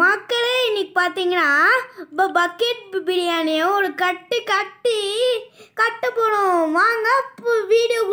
மக்களே இன்னைக்கு பார்த்தீங்கன்னா இப்போ பக்கெட் பிரியாணியை ஒரு கட்டு கட்டி கட்ட போனோம் வாங்க வீடியோ